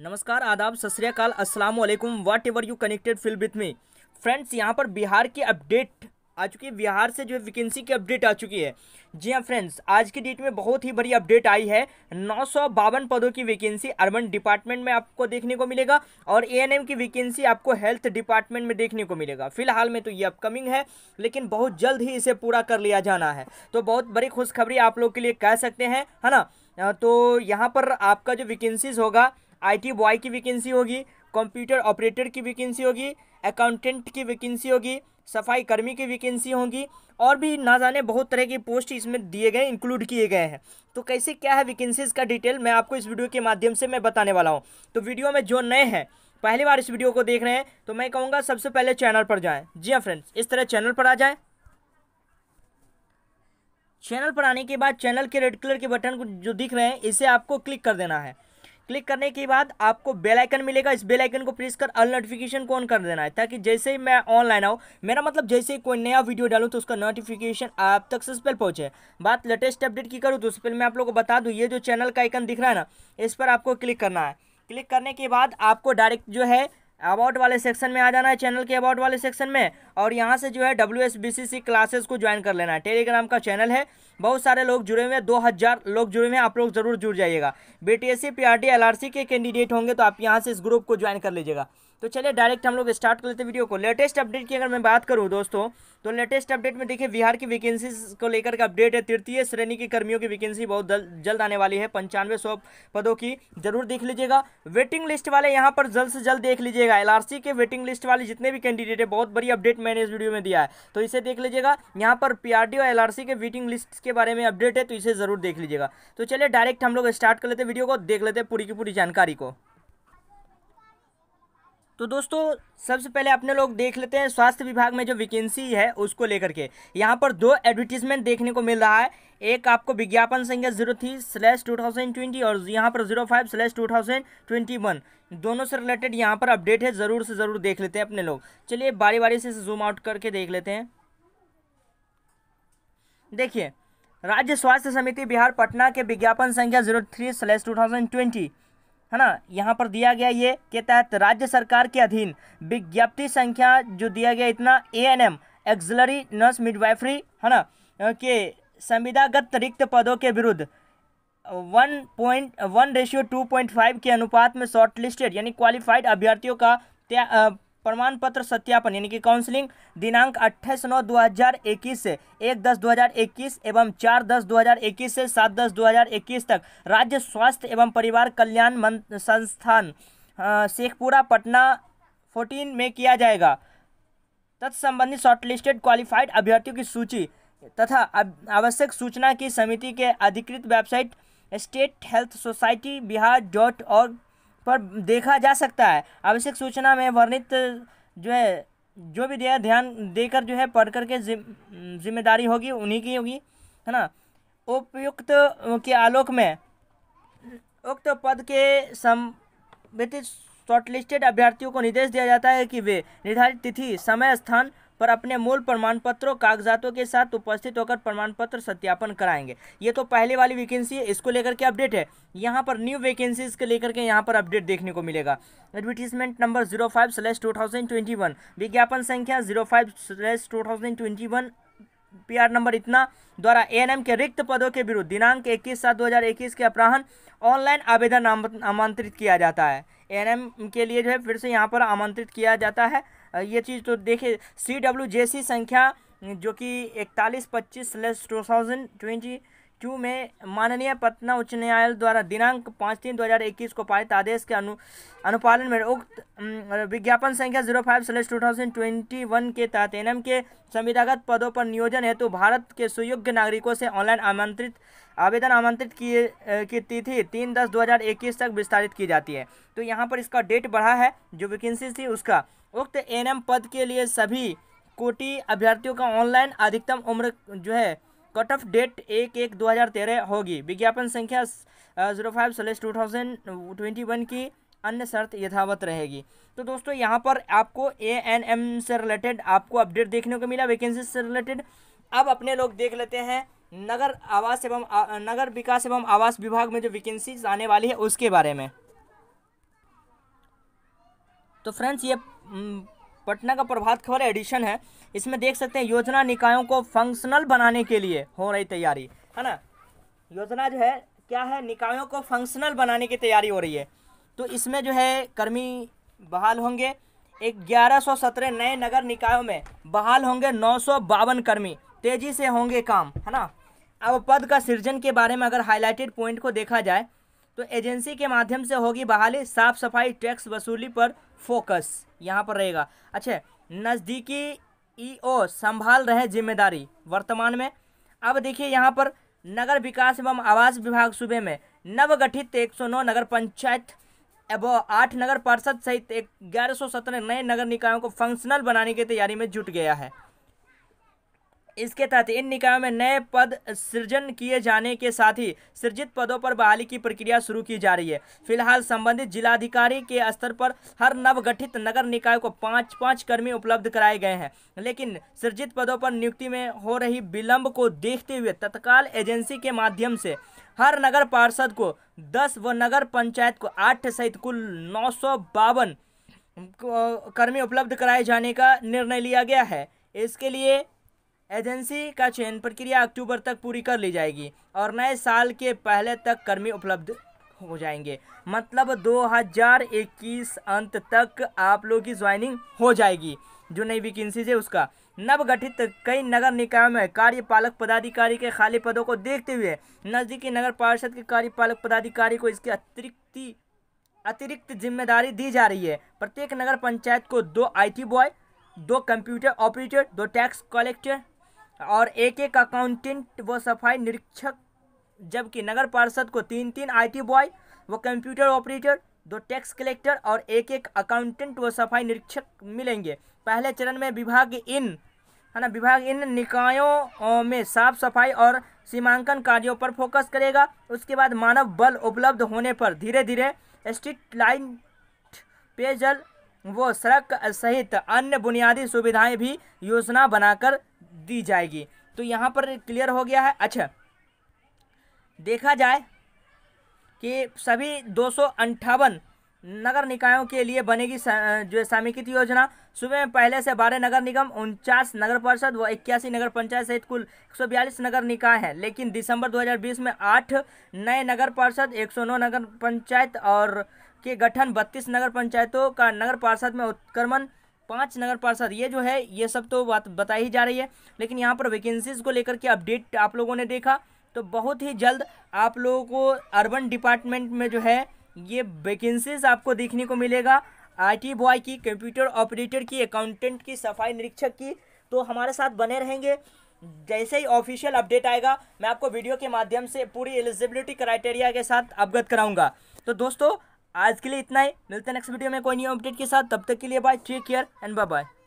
नमस्कार आदाब सतरीकाल असलम whatever you connected feel with me friends यहाँ पर बिहार की अपडेट आ चुकी है बिहार से जो है वैकेंसी की अपडेट आ चुकी है जी हाँ फ्रेंड्स आज की डेट में बहुत ही बड़ी अपडेट आई है नौ पदों की वैकेंसी अर्बन डिपार्टमेंट में आपको देखने को मिलेगा और एएनएम की वैकेंसी आपको हेल्थ डिपार्टमेंट में देखने को मिलेगा फिलहाल में तो ये अपकमिंग है लेकिन बहुत जल्द ही इसे पूरा कर लिया जाना है तो बहुत बड़ी खुशखबरी आप लोग के लिए कह सकते हैं है ना तो यहाँ पर आपका जो वैकेंसीज होगा आईटी बॉय की वैकेंसी होगी कंप्यूटर ऑपरेटर की वैकेंसी होगी अकाउंटेंट की वैकेंसी होगी सफाई कर्मी की वैकेंसी होगी और भी ना जाने बहुत तरह की पोस्ट इसमें दिए गए इंक्लूड किए गए हैं तो कैसे क्या है वैकेंसीज़ का डिटेल मैं आपको इस वीडियो के माध्यम से मैं बताने वाला हूँ तो वीडियो में जो नए हैं पहली बार इस वीडियो को देख रहे हैं तो मैं कहूँगा सबसे पहले चैनल पर जाएँ जी हाँ फ्रेंड्स इस तरह चैनल पर आ जाएँ चैनल पर आने के बाद चैनल के रेड कलर के बटन को जो दिख रहे हैं इसे आपको क्लिक कर देना है क्लिक करने के बाद आपको बेल आइकन मिलेगा इस बेल आइकन को प्रेस कर अल नोटिफिकेशन को ऑन कर देना है ताकि जैसे ही मैं ऑनलाइन आऊँ मेरा मतलब जैसे ही कोई नया वीडियो डालूँ तो उसका नोटिफिकेशन आप तक सबसे पहले पहुँचे बात लेटेस्ट अपडेट की करूँ तो उससे पहले मैं आप लोग को बता दूँ ये जो चैनल का आइकन दिख रहा है ना इस पर आपको क्लिक करना है क्लिक करने के बाद आपको डायरेक्ट जो है अबाउट वाले सेक्शन में आ जाना है चैनल के अबाउट वाले सेक्शन में और यहाँ से जो है W S B C C classes को ज्वाइन कर लेना है टेलीग्राम का चैनल है बहुत सारे लोग जुड़े हुए हैं दो हज़ार लोग जुड़े हुए हैं आप लोग जरूर जुड़ जाइएगा B T S C P R D L R C के कैंडिडेट होंगे तो आप यहाँ से इस ग्रुप को ज्वाइन कर लीजिएगा तो चलिए डायरेक्ट हम लोग स्टार्ट कर लेते हैं वीडियो को लेटेस्ट अपडेट की अगर मैं बात करूँ दोस्तों तो लेटेस्ट अपडेट में देखिए बिहार की वैकेंसीज को लेकर का अपडेट है तृतीय श्रेणी के कर्मियों की वैकेंसी बहुत जल्द आने वाली है पंचानवे सौ पदों की जरूर देख लीजिएगा वेटिंग लिस्ट वाले यहाँ पर जल्द से जल्द देख लीजिएगा मिलेगा एलआरसी के वेटिंग लिस्ट वाले जितने भी कैंडिडेट है बहुत बड़ी अपडेट मैंने इस वीडियो में दिया है तो इसे देख लीजिएगा यहाँ पर पीआरडी और एलआरसी के वेटिंग लिस्ट के बारे में अपडेट है तो इसे ज़रूर देख लीजिएगा तो चलिए डायरेक्ट हम लोग स्टार्ट कर लेते वीडियो को देख लेते पूरी की पूरी जानकारी को तो दोस्तों सबसे पहले अपने लोग देख लेते हैं स्वास्थ्य विभाग में जो वैकेंसी है उसको लेकर के यहाँ पर दो एडवर्टीजमेंट देखने को मिल रहा है एक आपको विज्ञापन संख्या zero three slash two thousand twenty और यहाँ पर zero five slash two thousand twenty one दोनों से रिलेटेड यहाँ पर अपडेट है ज़रूर से ज़रूर देख लेते हैं अपने लोग चलिए बारी बारी से जूम आउट करके देख लेते हैं देखिए राज्य स्वास्थ्य समिति बिहार पटना के विज्ञापन संख्या zero three slash two thousand twenty है ना यहाँ पर दिया गया ये के तहत राज्य सरकार के अधीन विज्ञप्ति संख्या जो दिया गया इतना A N M auxiliary nurse midwifery है ना के संविदागत रिक्त पदों के विरुद्ध one point one ratio two point five के अनुपात में शॉर्टलिस्टेड यानी क्वालिफाइड अभ्यर्थियों का प्रमाण पत्र सत्यापन यानी कि काउंसलिंग दिनांक 28 नौ 2021 से 1 दस 2021 एवं 4 दस 2021 से 7 दस 2021 तक राज्य स्वास्थ्य एवं परिवार कल्याण संस्थान शेखपुरा पटना 14 में किया जाएगा तत्संबंधित शॉर्टलिस्टेड क्वालिफाइड अभ्यर्थियों की सूची तथा आवश्यक सूचना की समिति के अधिकृत website state health society Bihar dot org पर देखा जा सकता है आवश्यक सूचना में वर्णित जो है जो भी दिया ध्यान देकर जो है पढ़ करके जिम्मेदारी होगी उन्हीं की होगी है ना उपयुक्त के आलोक में उक्त पद के संबंधित शॉर्टलिस्टेड अभ्यर्थियों को निर्देश दिया जाता है कि वे निर्धारित तिथि समय स्थान पर अपने मूल प्रमाण पत्रों कागजातों के साथ उपस्थित होकर प्रमाण पत्र सत्यापन कराएंगे ये तो पहले वाली वैकेंसी है इसको लेकर के अपडेट है यहाँ पर न्यू वैकेंसीज के लेकर के यहाँ पर अपडेट देखने को मिलेगा advertisement number zero five slash two thousand twenty one विज्ञापन संख्या zero five slash two thousand twenty one PR number इतना द्वारा एएनएम के रिक्त पदों के विरुद्ध दिनांक 21 सात 2021 के अपराहन ऑनलाइन आवेदन आमंत्रित किया जाता है एएनएम के लिए जो है फिर से यहाँ पर आमंत्रित किया जाता है ये चीज़ तो देखिए सी डब्ल्यू जे सी संख्या जो कि इकतालीस पच्चीस स्लेस टू थाउजेंड ट्वेंटी क्यू में माननीय पटना उच्च न्यायालय द्वारा दिनांक पाँच तीन दो हज़ार इक्कीस को पारित आदेश के अनु अनुपालन में उक्त विज्ञापन संख्या zero five slash two thousand twenty one के तहत एन के संविधागत पदों पर नियोजन हेतु भारत के सुयोग्य नागरिकों से ऑनलाइन आमंत्रित आवेदन आमंत्रित किए की तिथि तीन दस दो हज़ार इक्कीस तक विस्तारित की जाती है तो यहाँ पर इसका डेट बढ़ा है जो वैकेंसी थी उसका उक्त एन पद के लिए सभी कोटि अभ्यर्थियों का ऑनलाइन अधिकतम उम्र जो है कट ऑफ डेट एक एक दो हज़ार तेरह होगी विज्ञापन संख्या zero five slash two thousand twenty one की अन्य शर्त यथावत रहेगी तो दोस्तों यहाँ पर आपको ए एन एम से रिलेटेड आपको अपडेट देखने को मिला वैकेंसी से रिलेटेड अब अपने लोग देख लेते हैं नगर आवास एवं नगर विकास एवं आवास विभाग में जो वैकेंसीज आने वाली है उसके बारे में तो फ्रेंड्स ये पटना का प्रभात खबर एडिशन है इसमें देख सकते हैं योजना निकायों को फंक्शनल बनाने के लिए हो रही तैयारी है ना योजना जो है क्या है निकायों को फंक्शनल बनाने की तैयारी हो रही है तो इसमें जो है कर्मी बहाल होंगे एक ग्यारह सौ सत्रह नए नगर निकायों में बहाल होंगे नौ सौ बावन कर्मी तेजी से होंगे काम है ना अब पद का सृजन के बारे में अगर हाईलाइटेड पॉइंट को देखा जाए तो एजेंसी के माध्यम से होगी बहाली साफ सफाई टैक्स वसूली पर फोकस यहाँ पर रहेगा अच्छा नज़दीकी ईओ संभाल रहे जिम्मेदारी वर्तमान में अब देखिए यहाँ पर नगर विकास एवं आवास विभाग सूबे में नवगठित 109 नगर पंचायत एवं आठ नगर पार्षद सहित ग्यारह सौ सत्रह नए नगर निकायों को फंक्शनल बनाने की तैयारी में जुट गया है इसके तहत इन निकायों में नए पद सृजन किए जाने के साथ ही सृजित पदों पर बहाली की प्रक्रिया शुरू की जा रही है फिलहाल संबंधित जिलाधिकारी के स्तर पर हर नवगठित नगर निकाय को पाँच पाँच कर्मी उपलब्ध कराए गए हैं लेकिन सृजित पदों पर नियुक्ति में हो रही विलंब को देखते हुए तत्काल एजेंसी के माध्यम से हर नगर पार्षद को दस व नगर पंचायत को आठ सहित कुल नौ सौ बावन कर्मी उपलब्ध कराए जाने का निर्णय लिया गया है इसके लिए एजेंसी का चयन प्रक्रिया अक्टूबर तक पूरी कर ली जाएगी और नए साल के पहले तक कर्मी उपलब्ध हो जाएंगे मतलब 2021 अंत तक आप लोगों की ज्वाइनिंग हो जाएगी जो नई वैकेंसीज है उसका नवगठित कई नगर निकायों में कार्यपालक पदाधिकारी के खाली पदों को देखते हुए नज़दीकी नगर पार्षद के कार्यपालक पदाधिकारी को इसकी अतिरिक्त अतिरिक्त जिम्मेदारी दी जा रही है प्रत्येक नगर पंचायत को दो आईटी बॉय दो कंप्यूटर ऑपरेटर दो टैक्स कलेक्टर और एक एक अकाउंटेंट व सफाई निरीक्षक जबकि नगर पार्षद को तीन तीन आईटी बॉय व कंप्यूटर ऑपरेटर दो टैक्स कलेक्टर और एक एक अकाउंटेंट व सफाई निरीक्षक मिलेंगे पहले चरण में विभाग इन है ना विभाग इन निकायों में साफ सफाई और सीमांकन कार्यों पर फोकस करेगा उसके बाद मानव बल उपलब्ध होने पर धीरे धीरे स्ट्रीट लाइट पेयजल व सड़क सहित अन्य बुनियादी सुविधाएं भी योजना बनाकर दी जाएगी तो यहाँ पर क्लियर हो गया है अच्छा देखा जाए कि सभी दो नगर निकायों के लिए बनेगी जो समेकित योजना सुबह में पहले से बारह नगर निगम उनचास नगर परिषद व इक्यासी नगर पंचायत सहित कुल 142 नगर निकाय हैं लेकिन दिसंबर 2020 में आठ नए नगर परिषद 109 नगर पंचायत और के गठन 32 नगर पंचायतों का नगर पार्षद में उत्क्रमण पांच नगर पार्षद ये जो है ये सब तो बात बताई ही जा रही है लेकिन यहाँ पर वैकेंसीज को लेकर के अपडेट आप लोगों ने देखा तो बहुत ही जल्द आप लोगों को अर्बन डिपार्टमेंट में जो है ये वैकेंसीज आपको देखने को मिलेगा आईटी बॉय की कंप्यूटर ऑपरेटर की अकाउंटेंट की सफाई निरीक्षक की तो हमारे साथ बने रहेंगे जैसे ही ऑफिशियल अपडेट आएगा मैं आपको वीडियो के माध्यम से पूरी एलिजिबिलिटी क्राइटेरिया के साथ अवगत कराऊंगा तो दोस्तों आज के लिए इतना ही मिलते हैं नेक्स्ट वीडियो में कोई न्यू अपडेट के साथ तब तक के लिए bye take care and bye bye